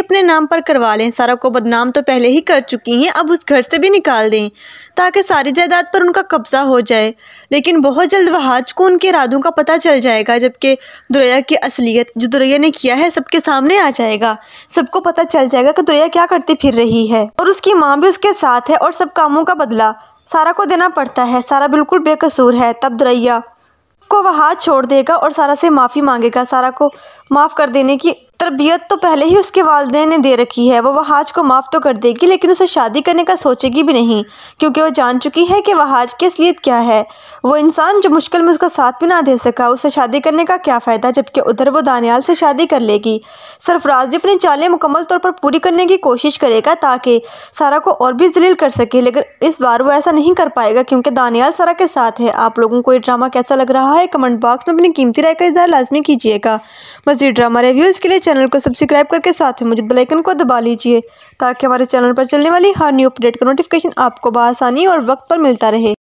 अपने नाम पर करवा लें सारा को बदनाम तो पहले ही कर चुकी हैं अब उस घर से भी निकाल दें ताकि सारी जायदाद पर उनका कब्जा हो जाए लेकिन बहुत जल्द वहाज को उनके इरादों का पता चल जाएगा जबकि दुरैया की असलियत जो दुरैया ने किया है सबके सामने आ जाएगा सबको पता चल जाएगा कि दुरैया क्या करती फिर रही है और उसकी माँ भी उसके साथ है और सब कामों का बदला सारा को देना पड़ता है सारा बिल्कुल बेकसूर है तब दुरैया को वह छोड़ देगा और सारा से माफ़ी मांगेगा सारा को माफ़ कर देने की तरबियत तो पहले ही उसके वालदे ने दे रखी है वो वहाज को माफ़ तो कर देगी लेकिन उसे शादी करने का सोचेगी भी नहीं क्योंकि वो जान चुकी है कि वहाज की असलियत क्या है वो इंसान जो मुश्किल में उसका साथ भी ना दे सका उसे शादी करने का क्या फ़ायदा जबकि उधर वो दानियाल से शादी कर लेगी सरफराज भी अपनी चालें मुकम्मल तौर पर पूरी करने की कोशिश करेगा ताकि सारा को और भी जलील कर सके लेकिन इस बार वो ऐसा नहीं कर पाएगा क्योंकि दानियाल सारा के साथ है आप लोगों को ये ड्रामा कैसा लग रहा है कमेंट बॉक्स में अपनी कीमती राय का इजहार लाजमी कीजिएगा मजीद ड्रामा रिव्यूज़ के लिए चैनल को सब्सक्राइब करके साथ में मुझे बेलाइकन को दबा लीजिए ताकि हमारे चैनल पर चलने वाली हर न्यू अपडेट का नोटिफिकेशन आपको बसानी और वक्त पर मिलता रहे